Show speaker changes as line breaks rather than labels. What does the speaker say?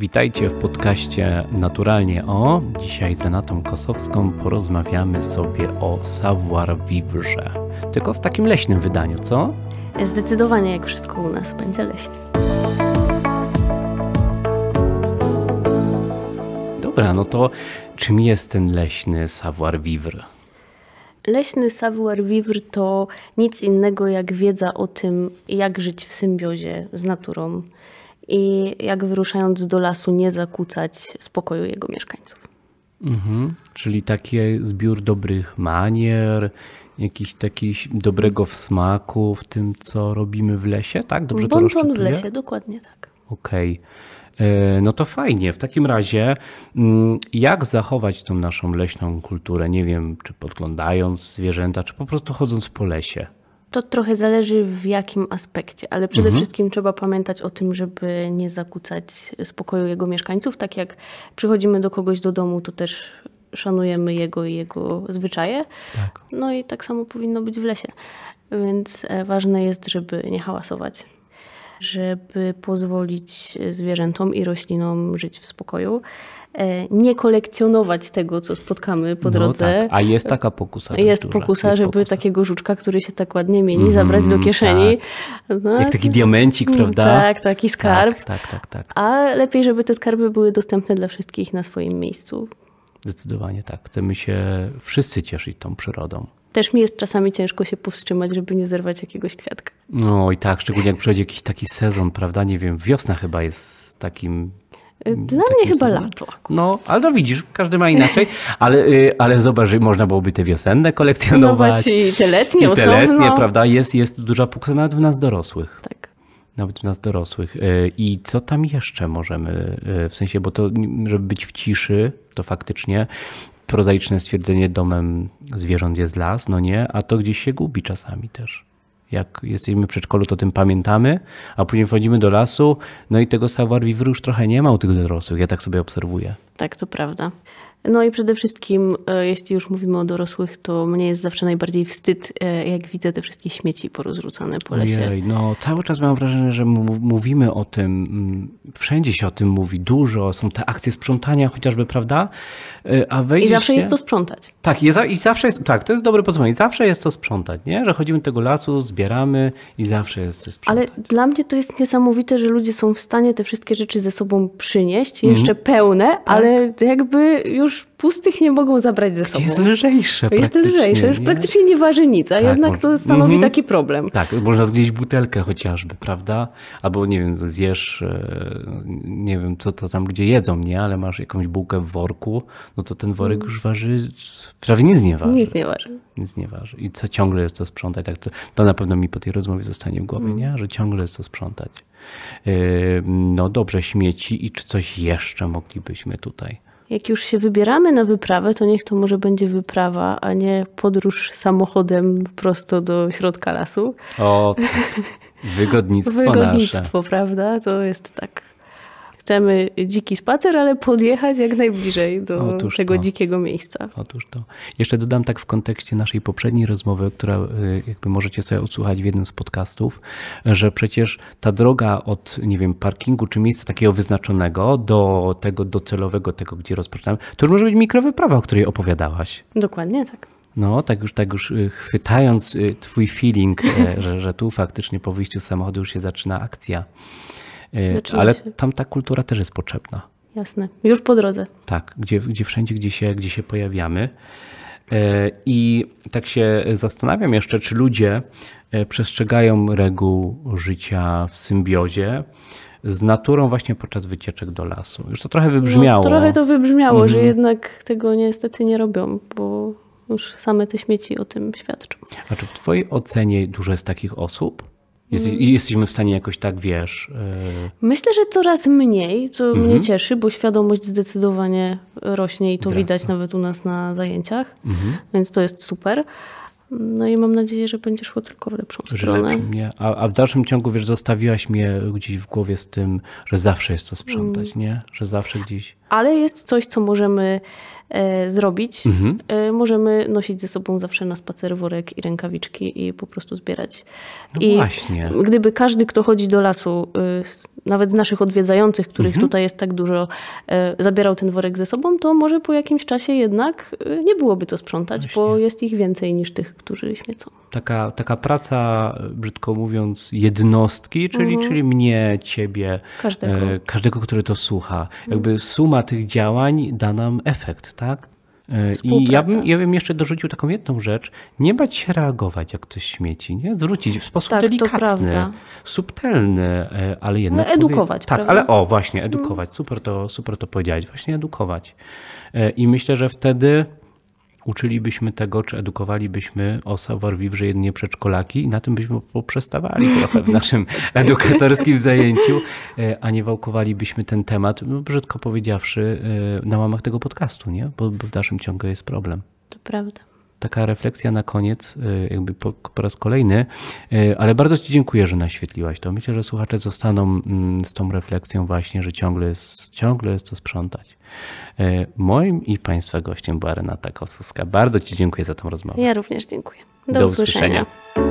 Witajcie w podcaście Naturalnie O. Dzisiaj z Renatą Kosowską porozmawiamy sobie o savoir-vivre. Tylko w takim leśnym wydaniu, co?
Zdecydowanie, jak wszystko u nas będzie leśne.
Dobra, no to czym jest ten leśny savoir-vivre?
Leśny savoir-vivre to nic innego jak wiedza o tym, jak żyć w symbiozie z naturą, i jak wyruszając do lasu nie zakłócać spokoju jego mieszkańców.
Mhm. Czyli taki zbiór dobrych manier, jakiś taki dobrego wsmaku w tym, co robimy w lesie, tak? Dobrze Bonton to rozczytuję? w lesie,
dokładnie tak.
Okej. Okay. E, no to fajnie. W takim razie, mm, jak zachować tą naszą leśną kulturę? Nie wiem, czy podglądając zwierzęta, czy po prostu chodząc po lesie?
To trochę zależy w jakim aspekcie, ale przede mhm. wszystkim trzeba pamiętać o tym, żeby nie zakłócać spokoju jego mieszkańców. Tak jak przychodzimy do kogoś do domu, to też szanujemy jego i jego zwyczaje. Tak. No i tak samo powinno być w lesie. Więc e, ważne jest, żeby nie hałasować żeby pozwolić zwierzętom i roślinom żyć w spokoju. E, nie kolekcjonować tego, co spotkamy po no drodze. tak. A jest taka pokusa. Jest duża. pokusa, jest żeby pokusa. takiego żuczka, który się tak ładnie mieni, mm, zabrać do tak. kieszeni. Tak. No, Jak taki
diamencik, prawda? Tak,
taki skarb.
Tak, tak, tak, tak.
A lepiej, żeby te skarby były dostępne dla wszystkich na swoim miejscu.
Zdecydowanie tak. Chcemy się wszyscy cieszyć tą przyrodą.
Też mi jest czasami ciężko się powstrzymać, żeby nie zerwać jakiegoś
kwiatka. No i tak, szczególnie jak przychodzi jakiś taki sezon, prawda? Nie wiem, wiosna chyba jest takim
y, dla mnie chyba stanem. lato.
Akurat. No, ale to widzisz, każdy ma inaczej, ale, y, ale zobacz, można byłoby te wiosenne kolekcjonować. I te letnie, I te letnie, prawda? Jest, jest duża puksa nawet w nas dorosłych. Nawet nas dorosłych. E, I co tam jeszcze możemy, e, w sensie, bo to, żeby być w ciszy, to faktycznie prozaiczne stwierdzenie domem zwierząt jest las, no nie, a to gdzieś się gubi czasami też. Jak jesteśmy w przedszkolu, to tym pamiętamy, a później wchodzimy do lasu, no i tego savoir vivre już trochę nie ma u tych dorosłych, ja tak sobie obserwuję
tak, to prawda. No i przede wszystkim, e, jeśli już mówimy o dorosłych, to mnie jest zawsze najbardziej wstyd, e, jak widzę te wszystkie śmieci porozrzucane po lesie. Ojej,
no cały czas mam wrażenie, że mówimy o tym, mm, wszędzie się o tym mówi dużo, są te akcje sprzątania chociażby, prawda? E, a I zawsze się... jest to sprzątać. Tak, i, i, zawsze jest, tak, to jest dobre podsumowanie, zawsze jest to sprzątać, nie? Że chodzimy do tego lasu, zbieramy i zawsze jest to
sprzątać. Ale dla mnie to jest niesamowite, że ludzie są w stanie te wszystkie rzeczy ze sobą przynieść, jeszcze mm. pełne, ale jakby już pustych nie mogą zabrać ze sobą. Jest
lżejsze. Jest lżejsze, już praktycznie
nie waży nic, a tak, jednak to stanowi mm -hmm.
taki problem. Tak, można zgnieść butelkę chociażby, prawda? Albo nie wiem, zjesz, e, nie wiem, co to tam gdzie jedzą, nie? Ale masz jakąś bułkę w worku, no to ten worek mm. już waży, prawie nic nie waży. Nic nie waży. Nic nie waży. I co ciągle jest to sprzątać. Tak, to, to na pewno mi po tej rozmowie zostanie w głowie, mm. nie? Że ciągle jest to sprzątać. E, no dobrze, śmieci i czy coś jeszcze moglibyśmy tutaj
jak już się wybieramy na wyprawę, to niech to może będzie wyprawa, a nie podróż samochodem prosto do środka lasu.
O, tak. wygodnictwo Wygodnictwo,
nasze. prawda? To jest tak chcemy dziki spacer, ale podjechać jak najbliżej do Otóż tego to. dzikiego miejsca.
Otóż to. Jeszcze dodam tak w kontekście naszej poprzedniej rozmowy, która y, jakby możecie sobie odsłuchać w jednym z podcastów, że przecież ta droga od, nie wiem, parkingu czy miejsca takiego wyznaczonego do tego docelowego, tego gdzie rozpoczynamy, to już może być mikrowyprawa, o której opowiadałaś.
Dokładnie tak.
No, tak już, tak już y, chwytając y, twój feeling, że, że tu faktycznie po wyjściu z samochodu już się zaczyna akcja. E, no, ale się. tam ta kultura też jest potrzebna.
Jasne, już po drodze.
Tak, gdzie, gdzie wszędzie, gdzie się, gdzie się pojawiamy. E, I tak się zastanawiam jeszcze, czy ludzie e, przestrzegają reguł życia w symbiozie z naturą właśnie podczas wycieczek do lasu. Już to trochę wybrzmiało. No, trochę to wybrzmiało, mhm. że
jednak tego niestety nie robią, bo już same te śmieci o tym świadczą.
A czy w Twojej ocenie dużo jest takich osób? Jest, mm. Jesteśmy w stanie jakoś tak, wiesz. Yy...
Myślę, że coraz mniej, co mhm. mnie cieszy, bo świadomość zdecydowanie rośnie i to widać nawet u nas na zajęciach, mhm. więc to jest super. No i mam nadzieję, że będzie szło tylko w lepszą stronę.
nie? A, a, w dalszym ciągu, wiesz, zostawiłaś mnie gdzieś w głowie z tym, że zawsze jest co sprzątać, mm. nie? Że zawsze gdzieś...
Ale jest coś, co możemy E, zrobić, mhm. E, możemy nosić ze sobą zawsze na spacer worek i rękawiczki i po prostu zbierać. No I właśnie. Gdyby każdy, kto chodzi do lasu, e, nawet z naszych odwiedzających, których mhm. tutaj jest tak dużo, zabierał ten worek ze sobą, to może po jakimś czasie jednak nie byłoby co sprzątać, właśnie. bo jest ich więcej niż tych, którzy śmiecą
taka, taka praca, brzydko mówiąc, jednostki, czyli, mhm. czyli mnie, ciebie, każdego. E, każdego, który to słucha. Mhm. Jakby suma tych działań da nam efekt, tak? E, I ja bym, ja bym jeszcze dorzucił taką jedną rzecz. Nie bać się reagować, jak ktoś śmieci. Nie? Zwrócić w sposób tak, delikatny, subtelny, e, ale jednak. No, edukować. Powie... Tak, ale o, właśnie, edukować. Mhm. Super to, super to powiedziałeś. Właśnie edukować. E, I myślę, że wtedy uczylibyśmy tego, czy edukowalibyśmy o savoir-vivre jedynie przedszkolaki i na tym byśmy poprzestawali trochę w naszym edukatorskim zajęciu, e, a nie wałkowalibyśmy ten temat, no, brzydko powiedziawszy, e, na łamach tego podcastu, nie? Bo w dalszym ciągu jest problem. To prawda taka refleksja na koniec, y, jakby po, po, raz kolejny, y, ale bardzo Ci dziękuję, że naświetliłaś to. Myślę, że słuchacze zostaną mm, z tą refleksją właśnie, że ciągle jest, ciągle jest to sprzątać. Y, moim i Państwa gościem była Renata Kowska. Bardzo Ci dziękuję za tą rozmowę. Ja
również dziękuję. Do, Do usłyszenia. usłyszenia.